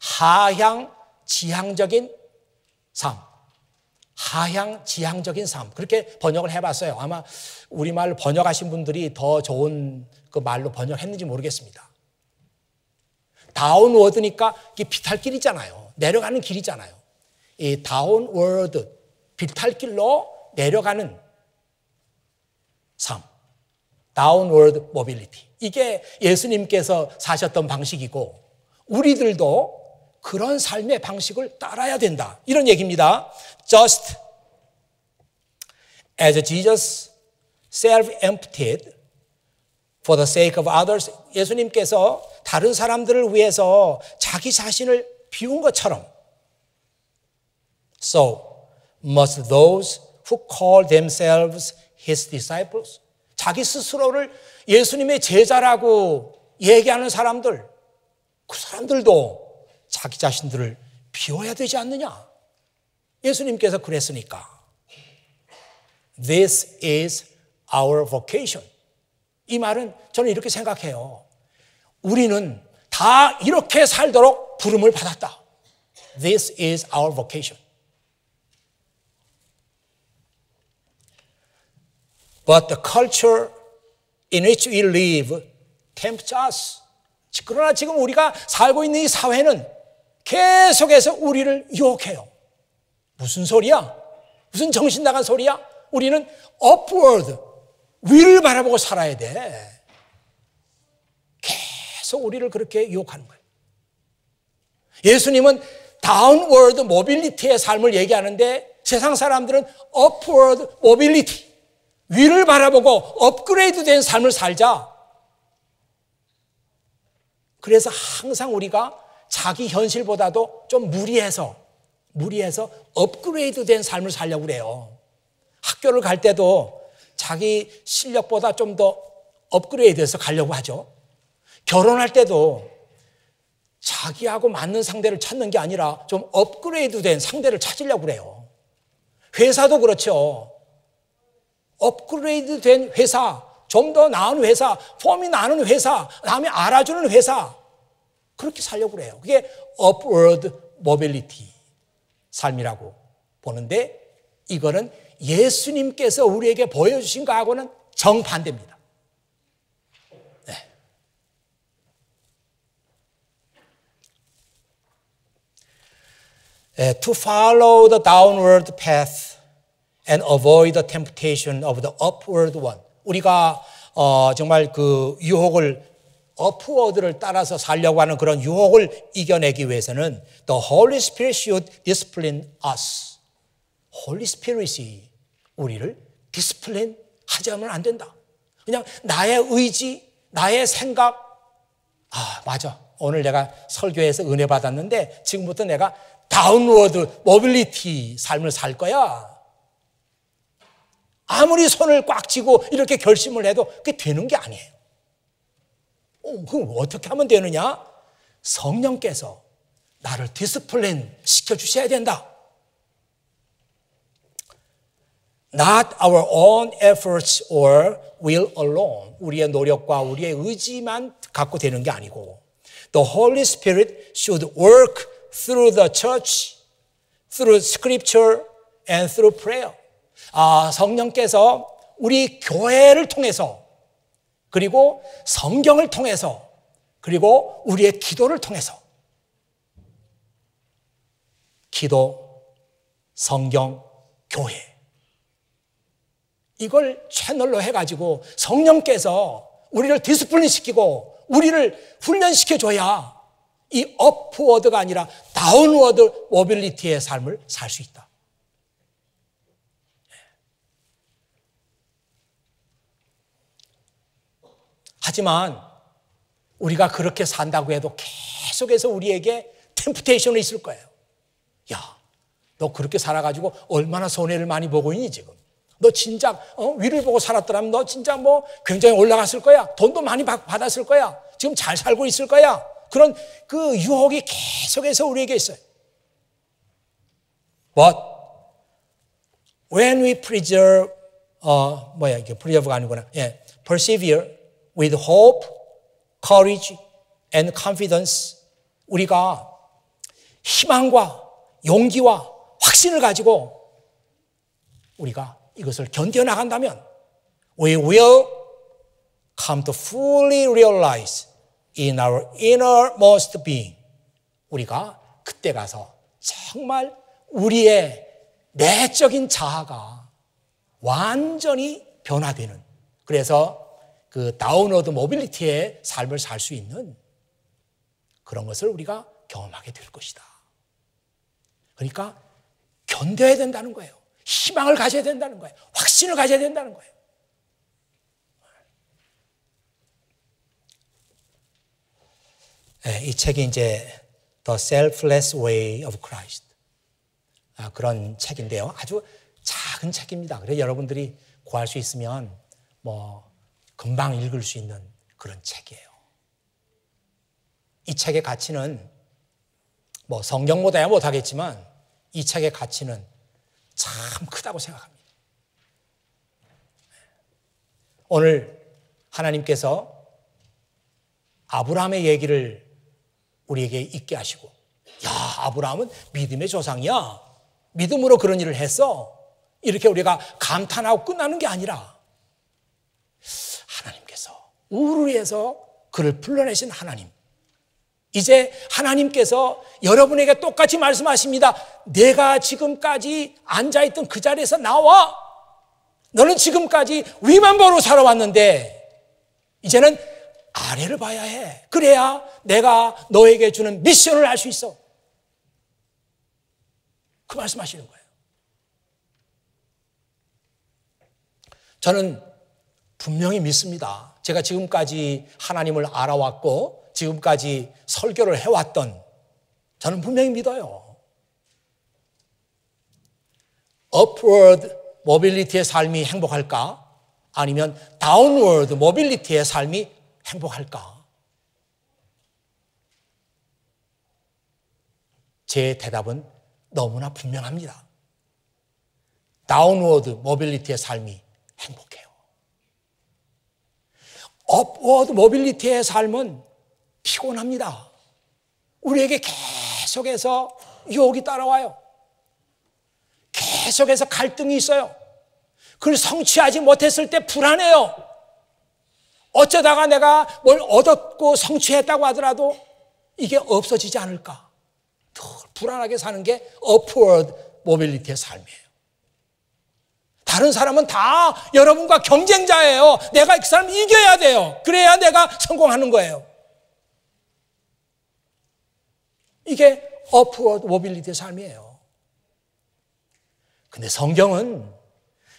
하향 지향적인 삶. 하향 지향적인 삶. 그렇게 번역을 해봤어요. 아마 우리말 번역하신 분들이 더 좋은 그 말로 번역했는지 모르겠습니다. 다운워드니까 이게 비탈길이잖아요. 내려가는 길이잖아요. 이 다운워드, 비탈길로 내려가는 삶. 다운월드 모빌리티. 이게 예수님께서 사셨던 방식이고 우리들도 그런 삶의 방식을 따라야 된다. 이런 얘기입니다. Just as Jesus self-emptied for the sake of others. 예수님께서 다른 사람들을 위해서 자기 자신을 비운 것처럼 So must those who call themselves his disciples. 자기 스스로를 예수님의 제자라고 얘기하는 사람들, 그 사람들도 자기 자신들을 비워야 되지 않느냐? 예수님께서 그랬으니까. This is our vocation. 이 말은 저는 이렇게 생각해요. 우리는 다 이렇게 살도록 부름을 받았다. This is our vocation. But the culture in which we live tempts us. 그러나 지금 우리가 살고 있는 이 사회는 계속해서 우리를 유혹해요. 무슨 소리야? 무슨 정신 나간 소리야? 우리는 upward, 위를 바라보고 살아야 돼. 계속 우리를 그렇게 유혹하는 거예요. 예수님은 다운워드 모빌리티의 삶을 얘기하는데 세상 사람들은 upward 모빌리티 위를 바라보고 업그레이드 된 삶을 살자. 그래서 항상 우리가 자기 현실보다도 좀 무리해서, 무리해서 업그레이드 된 삶을 살려고 그래요. 학교를 갈 때도 자기 실력보다 좀 더 업그레이드해서 가려고 하죠. 결혼할 때도 자기하고 맞는 상대를 찾는 게 아니라 좀 업그레이드 된 상대를 찾으려고 그래요. 회사도 그렇죠. 업그레이드 된 회사, 좀 더 나은 회사, 폼이 나는 회사, 다음에 알아주는 회사. 그렇게 살려고 그래요. 그게 업워드 모빌리티 삶이라고 보는데 이거는 예수님께서 우리에게 보여주신 거하고는 정반대입니다. 네. 네, to follow the downward path and avoid the temptation of the upward one. 우리가 어, 정말 그 유혹을 u p w a r d 를 따라서 살려고 하는 그런 유혹을 이겨내기 위해서는 the Holy Spirit should discipline us. Holy Spirit이 우리를 discipline 하자면 안 된다. 그냥 나의 의지, 나의 생각, 아, 맞아. 오늘 내가 설교에서 은혜 받았는데 지금부터 내가 다운워드 모빌리티 삶을 살 거야. 아무리 손을 꽉 쥐고 이렇게 결심을 해도 그게 되는 게 아니에요. 어, 그럼 어떻게 하면 되느냐? 성령께서 나를 디스플린 시켜주셔야 된다. Not our own efforts or will alone. 우리의 노력과 우리의 의지만 갖고 되는 게 아니고. The Holy Spirit should work through the church, through scripture, and through prayer. 아, 성령께서 우리 교회를 통해서 그리고 성경을 통해서 그리고 우리의 기도를 통해서 기도, 성경, 교회 이걸 채널로 해가지고 성령께서 우리를 디스플린 시키고 우리를 훈련시켜 줘야 이 업워드가 아니라 다운워드 모빌리티의 삶을 살 수 있다. 하지만 우리가 그렇게 산다고 해도 계속해서 우리에게 템프테이션이 있을 거예요. 야, 너 그렇게 살아가지고 얼마나 손해를 많이 보고 있니 지금? 너 진작 어? 위를 보고 살았더라면 너 진짜 뭐 굉장히 올라갔을 거야. 돈도 많이 받았을 거야. 지금 잘 살고 있을 거야. 그런 그 유혹이 계속해서 우리에게 있어요. But when we preserve 어 뭐야 이게 preserve가 아니구나. 예, persevere with hope, courage and confidence 우리가 희망과 용기와 확신을 가지고 우리가 이것을 견뎌나간다면 we will come to fully realize in our innermost being 우리가 그때 가서 정말 우리의 내적인 자아가 완전히 변화되는 그래서 그 다운로드 모빌리티의 삶을 살 수 있는 그런 것을 우리가 경험하게 될 것이다. 그러니까 견뎌야 된다는 거예요. 희망을 가져야 된다는 거예요. 확신을 가져야 된다는 거예요. 예, 이 책이 이제 The Selfless Way of Christ 아, 그런 책인데요. 아주 작은 책입니다. 그래서 여러분들이 구할 수 있으면 뭐 금방 읽을 수 있는 그런 책이에요. 이 책의 가치는 뭐 성경보다야 못하겠지만 이 책의 가치는 참 크다고 생각합니다. 오늘 하나님께서 아브라함의 얘기를 우리에게 있게 하시고, 야, 아브라함은 믿음의 조상이야. 믿음으로 그런 일을 했어. 이렇게 우리가 감탄하고 끝나는 게 아니라, 우울 위해서 그를 불러내신 하나님. 이제 하나님께서 여러분에게 똑같이 말씀하십니다. 내가 지금까지 앉아있던 그 자리에서 나와! 너는 지금까지 위만 보로 살아왔는데, 이제는 아래를 봐야 해. 그래야 내가 너에게 주는 미션을 알 수 있어. 그 말씀하시는 거예요. 저는 분명히 믿습니다. 제가 지금까지 하나님을 알아왔고 지금까지 설교를 해왔던 저는 분명히 믿어요. upward 모빌리티의 삶이 행복할까? 아니면 downward 모빌리티의 삶이 행복할까? 제 대답은 너무나 분명합니다. 다운워드 모빌리티의 삶이 행복해요. 업워드 모빌리티의 삶은 피곤합니다. 우리에게 계속해서 유혹이 따라와요. 계속해서 갈등이 있어요. 그걸 성취하지 못했을 때 불안해요. 어쩌다가 내가 뭘 얻었고 성취했다고 하더라도 이게 없어지지 않을까. 늘 불안하게 사는 게 업워드 모빌리티의 삶이에요. 다른 사람은 다 여러분과 경쟁자예요. 내가 그 사람 이겨야 돼요. 그래야 내가 성공하는 거예요. 이게 어프워드 모빌리티의 삶이에요. 근데 성경은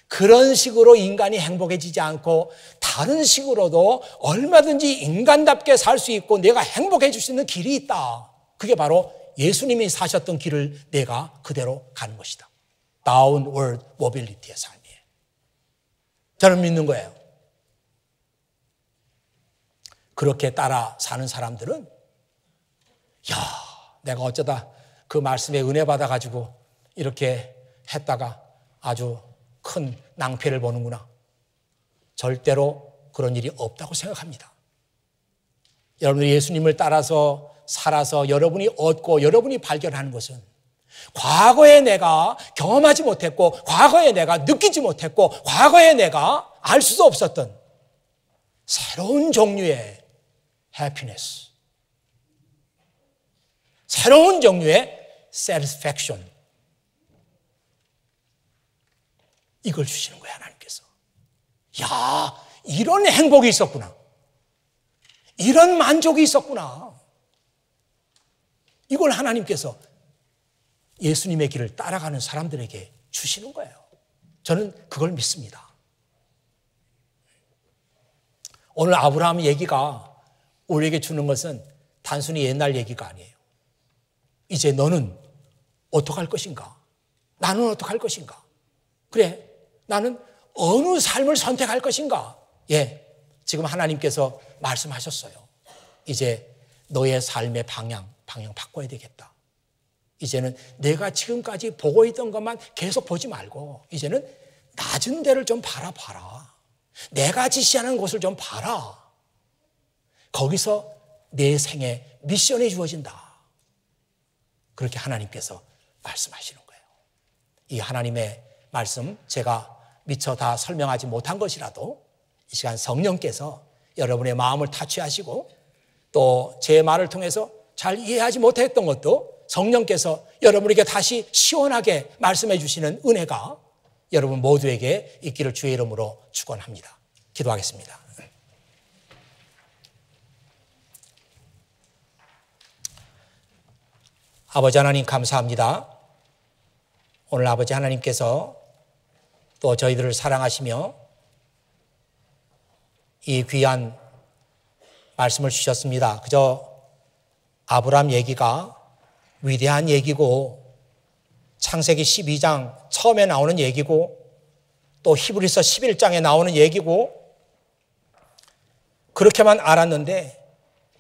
그런 식으로 인간이 행복해지지 않고 다른 식으로도 얼마든지 인간답게 살 수 있고 내가 행복해질 수 있는 길이 있다. 그게 바로 예수님이 사셨던 길을 내가 그대로 가는 것이다. 다운워드 모빌리티의 삶이에요. 저는 믿는 거예요. 그렇게 따라 사는 사람들은 야, 내가 어쩌다 그 말씀에 은혜 받아 가지고 이렇게 했다가 아주 큰 낭패를 보는구나. 절대로 그런 일이 없다고 생각합니다. 여러분이 예수님을 따라서 살아서 여러분이 얻고 여러분이 발견하는 것은 과거에 내가 경험하지 못했고, 과거에 내가 느끼지 못했고, 과거에 내가 알 수도 없었던 새로운 종류의 해피니스. 새로운 종류의 satisfaction. 이걸 주시는 거예요, 하나님께서. 야, 이런 행복이 있었구나. 이런 만족이 있었구나. 이걸 하나님께서 예수님의 길을 따라가는 사람들에게 주시는 거예요. 저는 그걸 믿습니다. 오늘 아브라함 얘기가 우리에게 주는 것은 단순히 옛날 얘기가 아니에요. 이제 너는 어떻게 할 것인가? 나는 어떻게 할 것인가? 그래, 나는 어느 삶을 선택할 것인가? 예, 지금 하나님께서 말씀하셨어요. 이제 너의 삶의 방향, 방향 바꿔야 되겠다. 이제는 내가 지금까지 보고 있던 것만 계속 보지 말고 이제는 낮은 데를 좀 바라봐라. 내가 지시하는 곳을 좀 봐라. 거기서 내 생에 미션이 주어진다. 그렇게 하나님께서 말씀하시는 거예요. 이 하나님의 말씀 제가 미처 다 설명하지 못한 것이라도 이 시간 성령께서 여러분의 마음을 타취하시고 또 제 말을 통해서 잘 이해하지 못했던 것도 성령께서 여러분에게 다시 시원하게 말씀해 주시는 은혜가 여러분 모두에게 있기를 주의 이름으로 축원합니다. 기도하겠습니다. 아버지 하나님 감사합니다. 오늘 아버지 하나님께서 또 저희들을 사랑하시며 이 귀한 말씀을 주셨습니다. 그저 아브람 얘기가 위대한 얘기고 창세기 12장 처음에 나오는 얘기고 또 히브리서 11장에 나오는 얘기고 그렇게만 알았는데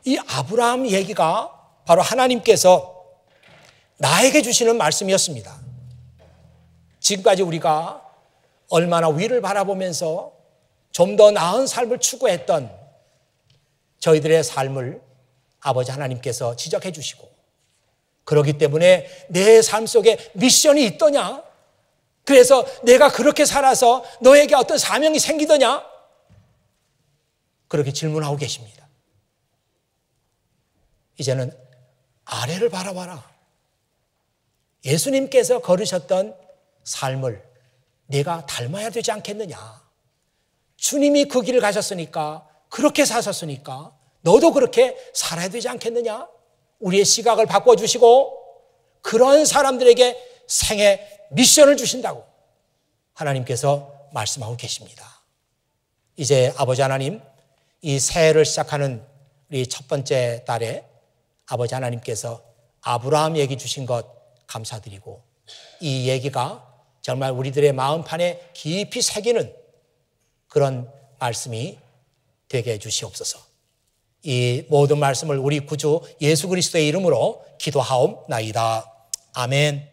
이 아브라함 얘기가 바로 하나님께서 나에게 주시는 말씀이었습니다. 지금까지 우리가 얼마나 위를 바라보면서 좀 더 나은 삶을 추구했던 저희들의 삶을 아버지 하나님께서 지적해 주시고 그러기 때문에 내 삶 속에 미션이 있더냐? 그래서 내가 그렇게 살아서 너에게 어떤 사명이 생기더냐? 그렇게 질문하고 계십니다. 이제는 아래를 바라봐라. 예수님께서 걸으셨던 삶을 내가 닮아야 되지 않겠느냐. 주님이 그 길을 가셨으니까, 그렇게 사셨으니까, 너도 그렇게 살아야 되지 않겠느냐? 우리의 시각을 바꿔주시고 그런 사람들에게 생애 미션을 주신다고 하나님께서 말씀하고 계십니다. 이제 아버지 하나님, 이 새해를 시작하는 우리 첫 번째 달에 아버지 하나님께서 아브라함 얘기 주신 것 감사드리고 이 얘기가 정말 우리들의 마음판에 깊이 새기는 그런 말씀이 되게 해주시옵소서. 이 모든 말씀을 우리 구주 예수 그리스도의 이름으로 기도하옵나이다. 아멘.